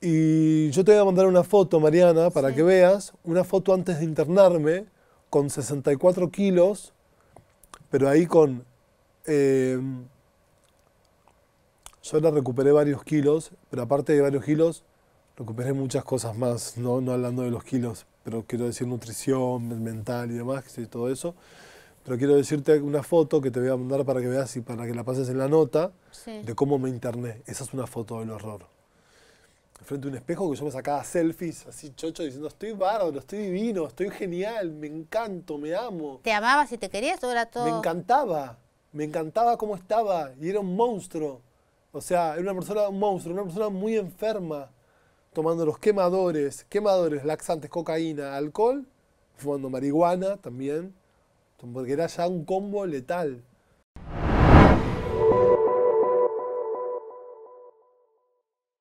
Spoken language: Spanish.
Y yo te voy a mandar una foto, Mariana, para que veas, una foto antes de internarme, con 64 kilos, pero ahí con... Em, yo ahora recuperé varios kilos, pero aparte de varios kilos, recuperé muchas cosas más, no, no hablando de los kilos, pero quiero decir nutrición, mental y demás, y todo eso. Pero quiero decirte una foto que te voy a mandar para que veas y para que la pases en la nota de cómo me interné. Esa es una foto del horror frente a un espejo que yo me sacaba selfies así chocho diciendo estoy bárbaro, estoy divino, estoy genial, me encanto, me amo. ¿Te amabas y te querías o era todo? Me encantaba, me encantaba cómo estaba y era un monstruo. O sea, era una persona, un monstruo, una persona muy enferma, tomando los quemadores, quemadores, laxantes, cocaína, alcohol, fumando marihuana también, porque era ya un combo letal.